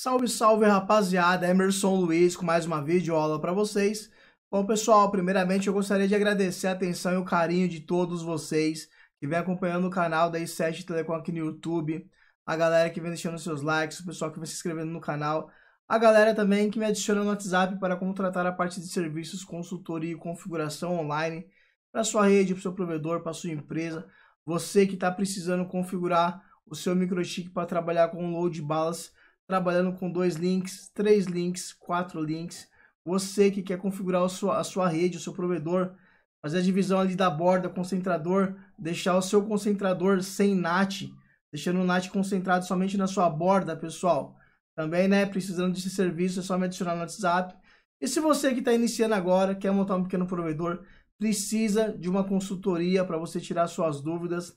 Salve, salve rapaziada, Emerson Luiz com mais uma videoaula para vocês. Bom pessoal, primeiramente eu gostaria de agradecer a atenção e o carinho de todos vocês que vem acompanhando o canal da i7 Telecom aqui no YouTube, a galera que vem deixando seus likes, o pessoal que vem se inscrevendo no canal, a galera também que me adiciona no WhatsApp para contratar a parte de serviços, consultoria e configuração online para sua rede, para o seu provedor, para sua empresa. Você que está precisando configurar o seu microchip para trabalhar com load balance, trabalhando com dois links, três links, quatro links. Você que quer configurar a sua, a sua rede, o seu provedor, fazer a divisão ali da borda, concentrador, deixar o seu concentrador sem NAT, deixando o NAT concentrado somente na sua borda, pessoal. Também, né, precisando desse serviço, é só me adicionar no WhatsApp. E se você que está iniciando agora, quer montar um pequeno provedor, precisa de uma consultoria para você tirar suas dúvidas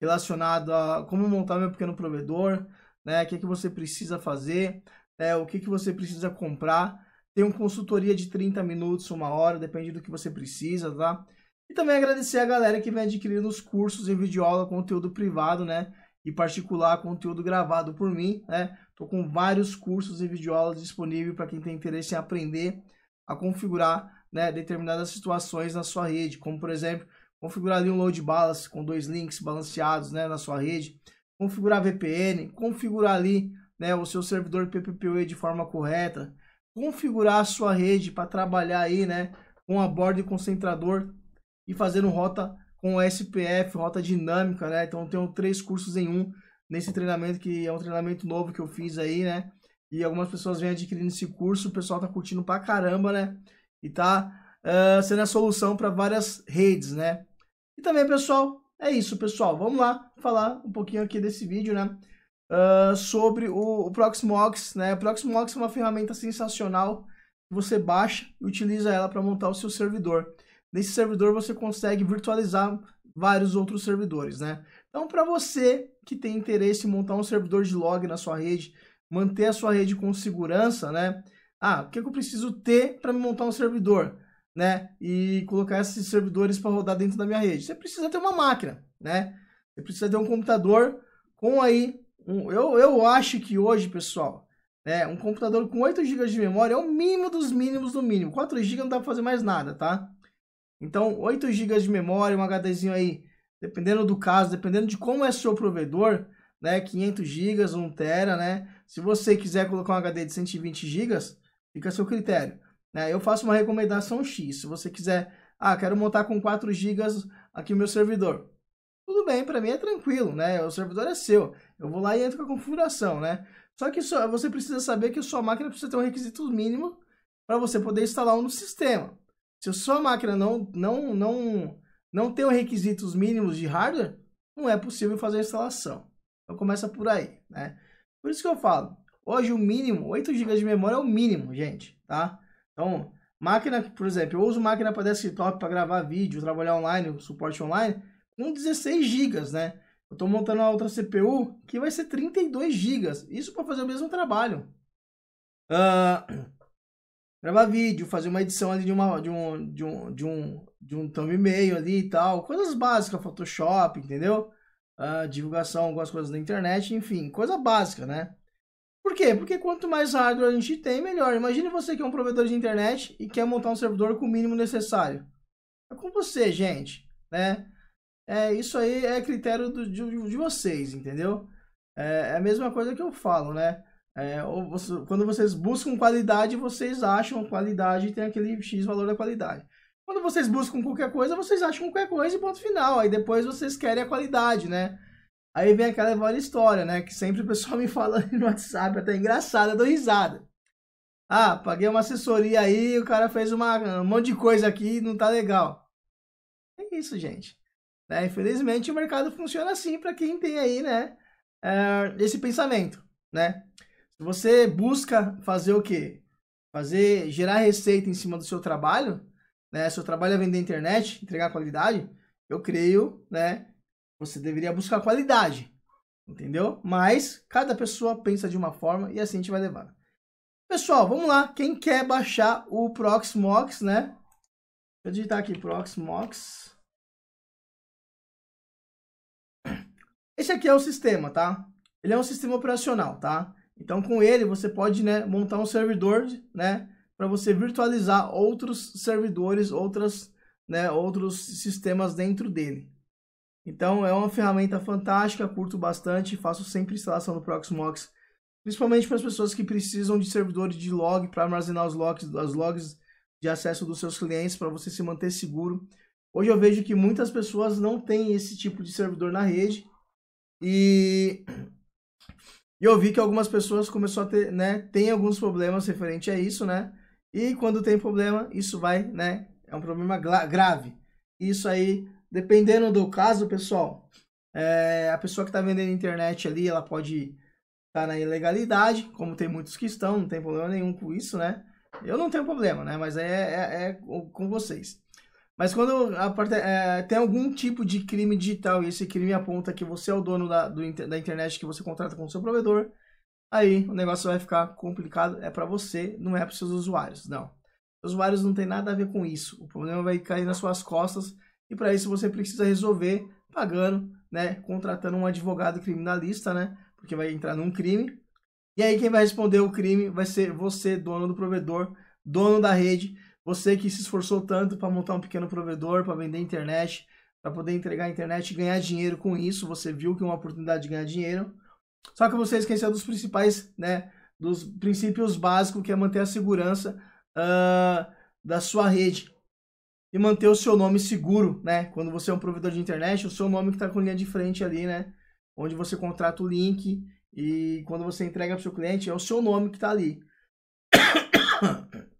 relacionadas a como montar meu pequeno provedor, né? O que, é que você precisa fazer, né? o que, é que você precisa comprar. Tem uma consultoria de 30 minutos, uma hora, depende do que você precisa, tá? E também agradecer a galera que vem adquirindo os cursos em videoaula, conteúdo privado, né? E particular, conteúdo gravado por mim, né? Tô com vários cursos e videoaulas disponíveis para quem tem interesse em aprender a configurar né, determinadas situações na sua rede, como por exemplo, configurar ali um load balance com dois links balanceados né, na sua rede, configurar VPN, configurar ali né, o seu servidor PPPoE de forma correta, configurar a sua rede para trabalhar aí, né, com a borda e concentrador e fazendo rota com SPF, rota dinâmica, né? Então tenho três cursos em um nesse treinamento que é um treinamento novo que eu fiz aí, né? E algumas pessoas vêm adquirindo esse curso, o pessoal tá curtindo pra caramba, né? E tá uh, sendo a solução para várias redes, né? E também, pessoal, é isso, pessoal. Vamos lá falar um pouquinho aqui desse vídeo, né? Uh, sobre o, o Proxmox, né? O Proxmox é uma ferramenta sensacional. Você baixa e utiliza ela para montar o seu servidor. Nesse servidor você consegue virtualizar vários outros servidores, né? Então, para você que tem interesse em montar um servidor de log na sua rede, manter a sua rede com segurança, né? Ah, o que, é que eu preciso ter para montar um servidor? né? E colocar esses servidores para rodar dentro da minha rede. Você precisa ter uma máquina, né? Você precisa ter um computador com aí. Um, eu, eu acho que hoje, pessoal, né, um computador com 8 GB de memória é o mínimo dos mínimos do mínimo. 4 GB não dá para fazer mais nada, tá? Então, 8 GB de memória, um HDzinho aí, dependendo do caso, dependendo de como é seu provedor, né, 500 GB, 1 TB, né? Se você quiser colocar um HD de 120 GB, fica a seu critério. Né? Eu faço uma recomendação X. Se você quiser, ah, quero montar com 4 GB aqui o meu servidor. Tudo bem, para mim é tranquilo, né? O servidor é seu. Eu vou lá e entro com a configuração, né? Só que só, você precisa saber que sua máquina precisa ter um requisito mínimo para você poder instalar um no sistema. Se a sua máquina não, não, não, não tem os requisitos mínimos de hardware, não é possível fazer a instalação. Então começa por aí, né? Por isso que eu falo, hoje o mínimo, 8 GB de memória é o mínimo, gente, tá? Então, máquina, por exemplo, eu uso máquina para desktop para gravar vídeo, trabalhar online, suporte online, com 16 GB, né? Eu estou montando uma outra CPU que vai ser 32 GB. Isso para fazer o mesmo trabalho. Uh, gravar vídeo, fazer uma edição ali de, uma, de, um, de, um, de, um, de um thumbnail ali e tal. Coisas básicas, Photoshop, entendeu? Uh, divulgação, algumas coisas na internet, enfim, coisa básica, né? Por quê? Porque quanto mais hardware a gente tem, melhor. Imagine você que é um provedor de internet e quer montar um servidor com o mínimo necessário. É com você, gente, né? É, isso aí é critério do, de, de vocês, entendeu? É, é, a mesma coisa que eu falo, né? É, ou você, quando vocês buscam qualidade, vocês acham qualidade e tem aquele X valor da qualidade. Quando vocês buscam qualquer coisa, vocês acham qualquer coisa e ponto final. Aí depois vocês querem a qualidade, né? Aí vem aquela velha história, né? Que sempre o pessoal me fala no WhatsApp, até engraçado, eu dou risada. Ah, paguei uma assessoria aí, o cara fez uma, um monte de coisa aqui, não tá legal. É isso, gente. Né? Infelizmente, o mercado funciona assim para quem tem aí, né? Eh, esse pensamento, né? Se você busca fazer o quê? Fazer, gerar receita em cima do seu trabalho, né? Seu trabalho é vender internet, entregar qualidade, eu creio, né? Você deveria buscar qualidade, entendeu? Mas cada pessoa pensa de uma forma e assim a gente vai levando. Pessoal, vamos lá. Quem quer baixar o Proxmox, né? Deixa eu digitar aqui Proxmox. Esse aqui é o sistema, tá? Ele é um sistema operacional, tá? Então, com ele, você pode né, montar um servidor, né? Para você virtualizar outros servidores, outras, né, outros sistemas dentro dele. Então é uma ferramenta fantástica, curto bastante, faço sempre instalação do Proxmox, principalmente para as pessoas que precisam de servidores de log para armazenar os logs, as logs de acesso dos seus clientes para você se manter seguro. Hoje eu vejo que muitas pessoas não têm esse tipo de servidor na rede e eu vi que algumas pessoas começou a ter, né, tem alguns problemas referente a isso, né? E quando tem problema, isso vai, né? É um problema grave. Isso aí Dependendo do caso, pessoal, é, a pessoa que está vendendo internet ali, ela pode estar tá na ilegalidade, como tem muitos que estão, não tem problema nenhum com isso, né? Eu não tenho problema, né? Mas é, é, é com vocês. Mas quando a, é, tem algum tipo de crime digital e esse crime aponta que você é o dono da, do, da internet que você contrata com o seu provedor, aí o negócio vai ficar complicado. É para você, não é para seus usuários, não. Os usuários não tem nada a ver com isso. O problema vai cair nas suas costas e para isso você precisa resolver pagando, né, contratando um advogado criminalista, né, porque vai entrar num crime. E aí quem vai responder o crime vai ser você, dono do provedor, dono da rede, você que se esforçou tanto para montar um pequeno provedor, para vender internet, para poder entregar a internet e ganhar dinheiro com isso, você viu que é uma oportunidade de ganhar dinheiro. Só que você esqueceu dos principais, né, dos princípios básicos que é manter a segurança uh, da sua rede e manter o seu nome seguro, né? Quando você é um provedor de internet, o seu nome que está com linha de frente ali, né? Onde você contrata o link e quando você entrega para o seu cliente, é o seu nome que está ali.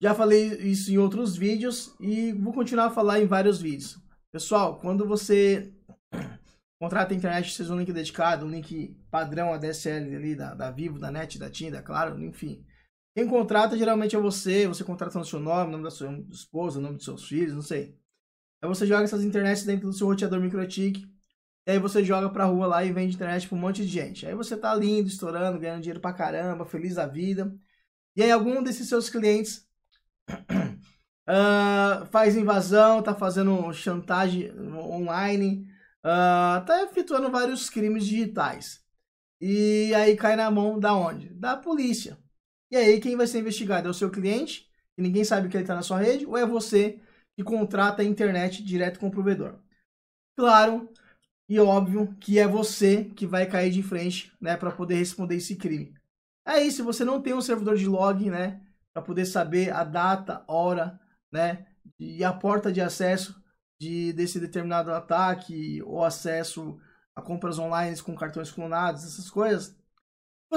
Já falei isso em outros vídeos e vou continuar a falar em vários vídeos. Pessoal, quando você contrata a internet, seja um link dedicado, um link padrão ADSL ali da, da Vivo, da NET, da TIM, da Claro, enfim quem contrata geralmente é você, você contrata no seu nome, o nome da sua esposa, o nome dos seus filhos, não sei. Aí você joga essas internets dentro do seu roteador MikroTik, e aí você joga pra rua lá e vende internet pra um monte de gente. Aí você tá lindo, estourando, ganhando dinheiro pra caramba, feliz da vida. E aí algum desses seus clientes uh, faz invasão, tá fazendo chantagem online, uh, tá efetuando vários crimes digitais. E aí cai na mão da onde? Da polícia. E aí quem vai ser investigado é o seu cliente, que ninguém sabe que ele está na sua rede, ou é você que contrata a internet direto com o provedor. Claro e óbvio que é você que vai cair de frente, né, para poder responder esse crime. Aí, é se você não tem um servidor de log, né, para poder saber a data, hora, né, e a porta de acesso de desse determinado ataque ou acesso a compras online com cartões clonados, essas coisas,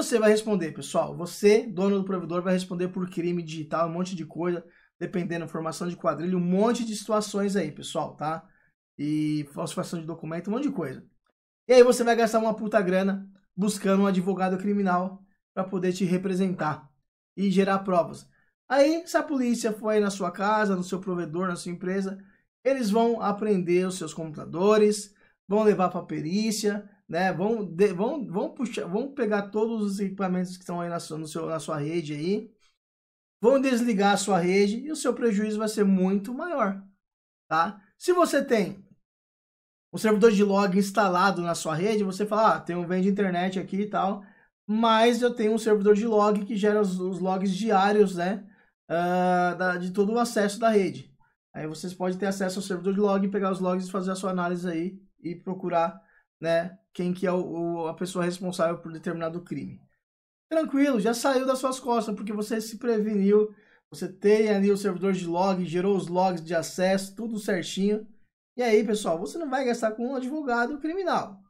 você vai responder, pessoal. Você, dono do provedor, vai responder por crime digital, um monte de coisa, dependendo, formação de quadrilha, um monte de situações aí, pessoal, tá? E falsificação de documento, um monte de coisa. E aí você vai gastar uma puta grana buscando um advogado criminal para poder te representar e gerar provas. Aí, se a polícia for na sua casa, no seu provedor, na sua empresa, eles vão apreender os seus computadores, vão levar para perícia, né? Vão, de, vão, vão puxar, vão pegar todos os equipamentos que estão aí na sua, no seu, na sua rede aí, vão desligar a sua rede e o seu prejuízo vai ser muito maior, tá? Se você tem um servidor de log instalado na sua rede, você fala, ah, tem um vende internet aqui e tal, mas eu tenho um servidor de log que gera os, os logs diários, né? Uh, da, de todo o acesso da rede. Aí vocês podem ter acesso ao servidor de log, pegar os logs, e fazer a sua análise aí e procurar né, quem que é o, o, a pessoa responsável por determinado crime. Tranquilo, já saiu das suas costas, porque você se preveniu, você tem ali o servidor de log, gerou os logs de acesso, tudo certinho. E aí, pessoal, você não vai gastar com um advogado criminal.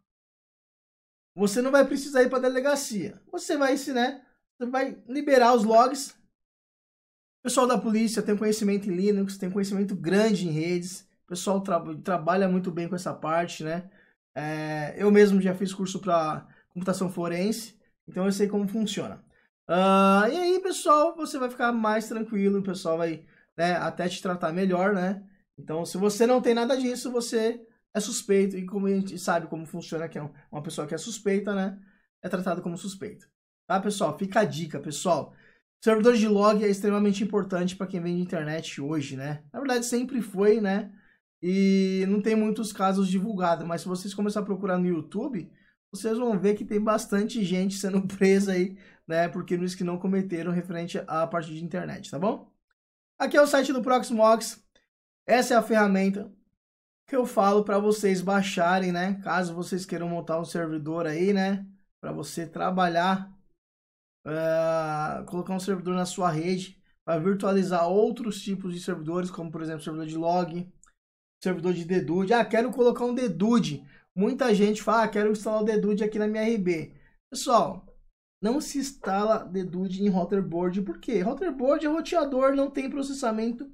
Você não vai precisar ir para a delegacia. Você vai, né, você vai liberar os logs. O pessoal da polícia tem conhecimento em Linux, tem conhecimento grande em redes. O pessoal tra trabalha muito bem com essa parte, né? É, eu mesmo já fiz curso para computação forense, então eu sei como funciona. Uh, e aí, pessoal, você vai ficar mais tranquilo, o pessoal vai né, até te tratar melhor, né? Então, se você não tem nada disso, você é suspeito. E como a gente sabe como funciona, que é uma pessoa que é suspeita, né? É tratado como suspeito. Tá, pessoal? Fica a dica, pessoal. Servidor de log é extremamente importante para quem vende internet hoje, né? Na verdade, sempre foi, né? e não tem muitos casos divulgados, mas se vocês começarem a procurar no YouTube, vocês vão ver que tem bastante gente sendo presa aí, né, por crimes que não cometeram referente à parte de internet, tá bom? Aqui é o site do Proxmox. Essa é a ferramenta que eu falo para vocês baixarem, né? Caso vocês queiram montar um servidor aí, né? Para você trabalhar, uh, colocar um servidor na sua rede para virtualizar outros tipos de servidores, como por exemplo servidor de log, servidor de dedude. Ah, quero colocar um dedude. Muita gente fala, ah, quero instalar o dedude aqui na minha RB. Pessoal, não se instala dedude em routerboard. Por quê? Routerboard é roteador, não tem processamento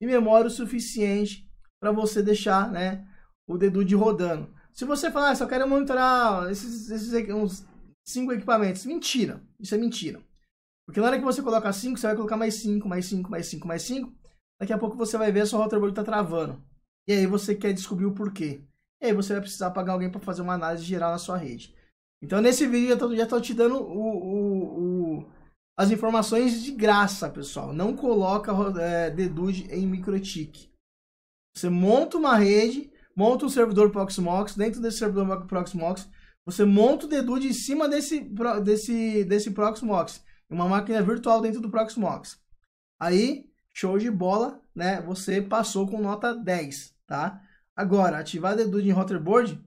e memória o suficiente para você deixar né, o dedude rodando. Se você falar, ah, só quero monitorar esses, esses uns cinco equipamentos. Mentira, isso é mentira. Porque na hora que você coloca 5, você vai colocar mais 5, mais 5, mais 5, mais 5. Daqui a pouco você vai ver a sua routerboard está travando. E aí você quer descobrir o porquê. E aí você vai precisar pagar alguém para fazer uma análise geral na sua rede. Então nesse vídeo eu já estou te dando o, o, o, as informações de graça, pessoal. Não coloca é, em MicroTik. Você monta uma rede, monta um servidor Proxmox, dentro desse servidor Proxmox, você monta o Dedude em cima desse, desse, desse Proxmox, uma máquina virtual dentro do Proxmox. Aí, show de bola, né? Você passou com nota 10 tá? Agora, ativar dedo em Rotterboard,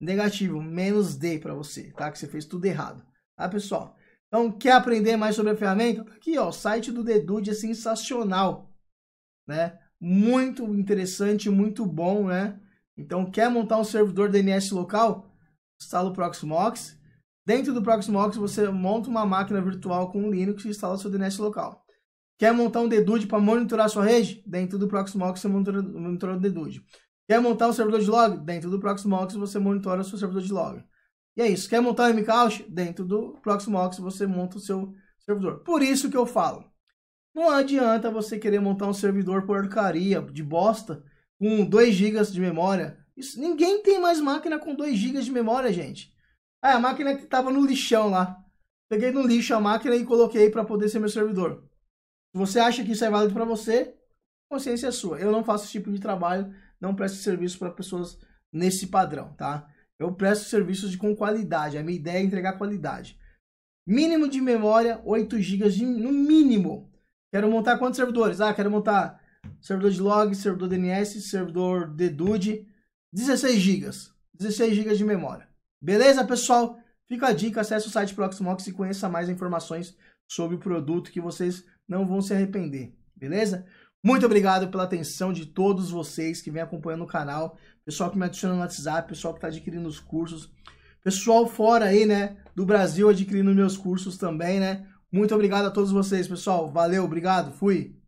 negativo, menos D para você, tá? Que você fez tudo errado, tá, pessoal? Então, quer aprender mais sobre a ferramenta? Tá aqui, ó, o site do Dedude é sensacional, né? Muito interessante, muito bom, né? Então, quer montar um servidor DNS local? Instala o Proxmox. Dentro do Proxmox, você monta uma máquina virtual com Linux e instala seu DNS local. Quer montar um dedude para monitorar sua rede? Dentro do Proxmox você monitora, monitora o dedude. Quer montar um servidor de log? Dentro do Proxmox você monitora o seu servidor de log. E é isso. Quer montar um mCouch? Dentro do Proxmox você monta o seu servidor. Por isso que eu falo. Não adianta você querer montar um servidor porcaria, de bosta, com 2 GB de memória. Isso, ninguém tem mais máquina com 2 GB de memória, gente. É, a máquina que estava no lixão lá. Peguei no lixo a máquina e coloquei para poder ser meu servidor. Você acha que isso é válido para você? Consciência é sua. Eu não faço esse tipo de trabalho, não presto serviço para pessoas nesse padrão, tá? Eu presto serviços com qualidade. A minha ideia é entregar qualidade. Mínimo de memória, 8 GB de, no mínimo. Quero montar quantos servidores? Ah, quero montar servidor de log, servidor DNS, servidor dedude, 16 GB. 16 GB de memória. Beleza, pessoal? Fica a dica, acesse o site Proxmox e conheça mais informações sobre o produto que vocês não vão se arrepender, beleza? Muito obrigado pela atenção de todos vocês que vem acompanhando o canal, pessoal que me adiciona no WhatsApp, pessoal que está adquirindo os cursos, pessoal fora aí, né, do Brasil adquirindo meus cursos também, né? Muito obrigado a todos vocês, pessoal. Valeu, obrigado, fui!